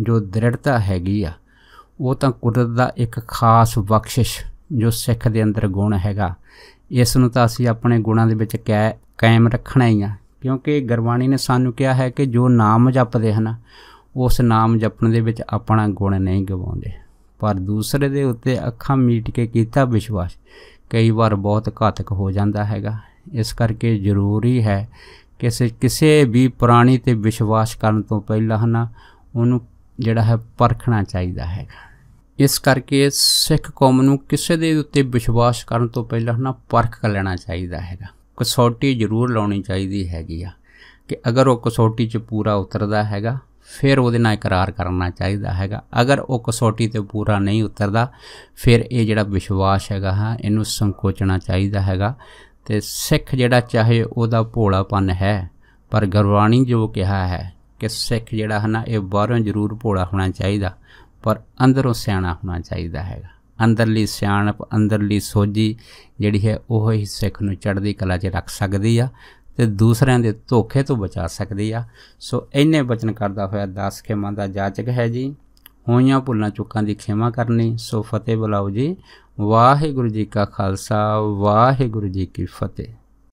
[SPEAKER 1] ਜੋ ਦ੍ਰਿੜਤਾ ਹੈਗੀ ਆ ਉਹ ਤਾਂ ਕੁਦਰਤ ਦਾ ਇੱਕ ਖਾਸ ਬਖਸ਼ਿਸ਼ ਜੋ ਸਿੱਖ ਦੇ ਅੰਦਰ ਗੁਣ ਹੈਗਾ ਇਸ ਨੂੰ ਤਾਂ ਅਸੀਂ ਆਪਣੇ ਗੁਣਾਂ ਦੇ ਵਿੱਚ ਕੈ ਕਾਇਮ ਰੱਖਣਾ ਹੀ ਆ ਕਿਉਂਕਿ ਗੁਰਬਾਣੀ ਨੇ ਸਾਨੂੰ ਕਿਹਾ ਹੈ ਕਿ ਜੋ ਨਾਮ ਜਪਦੇ ਹਨ ਉਸ ਨਾਮ ਜਪਣ ਦੇ ਵਿੱਚ ਆਪਣਾ ਗੁਣ ਨਹੀਂ ਗਵਾਉਂਦੇ ਪਰ ਦੂਸਰੇ ਦੇ ਉੱਤੇ ਅੱਖਾਂ ਮੀਟ ਕੇ ਕੀਤਾ ਵਿਸ਼ਵਾਸ ਕਈ ਵਾਰ ਬਹੁਤ ਘਾਤਕ ਹੋ ਜਾਂਦਾ ਹੈਗਾ ਇਸ ਕਰਕੇ ਜ਼ਰੂਰੀ ਹੈ ਕਿਸੇ ਕਿਸੇ ਵੀ ਪ੍ਰਾਣੀ ਤੇ ਵਿਸ਼ਵਾਸ ਕਰਨ ਤੋਂ ਪਹਿਲਾਂ ਹਨ ਉਹਨੂੰ ਜਿਹੜਾ ਹੈ ਪਰਖਣਾ ਚਾਹੀਦਾ ਹੈਗਾ ਇਸ ਕਰਕੇ ਸਿੱਖ ਕੌਮ ਨੂੰ ਕਿਸੇ ਦੇ ਉੱਤੇ ਵਿਸ਼ਵਾਸ ਕਰਨ ਤੋਂ ਪਹਿਲਾਂ ਨਾ ਪਰਖ ਕਰ ਲੈਣਾ ਚਾਹੀਦਾ ਹੈਗਾ ਕਸੌਟੀ ਜ਼ਰੂਰ ਲਾਉਣੀ ਚਾਹੀਦੀ ਹੈਗੀ ਆ ਕਿ ਅਗਰ ਉਹ ਕਸੌਟੀ 'ਚ ਪੂਰਾ ਉਤਰਦਾ ਹੈਗਾ ਫਿਰ ਉਹਦੇ ਨਾਲ ਇਕਰਾਰ ਕਰਨਾ ਚਾਹੀਦਾ ਹੈਗਾ ਅਗਰ ਉਹ ਕਸੌਟੀ ਤੇ ਪੂਰਾ ਨਹੀਂ ਉਤਰਦਾ ਫਿਰ ਇਹ ਜਿਹੜਾ ਵਿਸ਼ਵਾਸ ਹੈਗਾ ਹਾਂ ਇਹਨੂੰ ਸੰਕੋਚਣਾ ਚਾਹੀਦਾ ਹੈਗਾ ਤੇ ਸਿੱਖ ਜਿਹੜਾ ਚਾਹੇ ਉਹਦਾ ਭੋਲਾਪਨ ਹੈ ਪਰ ਗੁਰਬਾਣੀ ਜੋ ਕਿਹਾ ਹੈ ਕਿ ਸਿੱਖ ਜਿਹੜਾ ਹਨਾ ਇਹ ਬਾਹਰੋਂ ਜ਼ਰੂਰ ਭੋਲਾ ਹੋਣਾ ਚਾਹੀਦਾ ਪਰ ਅੰਦਰੋਂ ਸਿਆਣਾ ਹੋਣਾ ਚਾਹੀਦਾ ਹੈਗਾ ਅੰਦਰਲੀ ਸਿਆਣਪ ਅੰਦਰਲੀ ਸੋਝੀ ਜਿਹੜੀ ਹੈ ਉਹ ਹੀ ਸਿੱਖ ਨੂੰ ਚੜ੍ਹਦੀ ਕਲਾ 'ਚ ਰੱਖ ਸਕਦੀ ਆ ਤੇ ਦੂਸਰਿਆਂ ਦੇ ਧੋਖੇ ਤੋਂ ਬਚਾ ਸਕਦੀ ਆ ਸੋ ਇੰਨੇ ਬਚਨ ਕਰਦਾ ਹੋਇਆ ਦਾਸ ਖੇਮਾਂ ਦਾ ਜਾਚਕ ਹੈ ਜੀ ਹੋਈਆਂ ਭੁੱਲਾਂ ਚੁੱਕਾਂ ਦੀ ਖਿਮਾ ਕਰਨੀ ਸੋ ਫਤਿਹ ਬੁਲਾਓ ਜੀ ਵਾਹਿਗੁਰੂ ਜੀ ਕਾ ਖਾਲਸਾ ਵਾਹਿਗੁਰੂ ਜੀ ਕੀ ਫਤਿਹ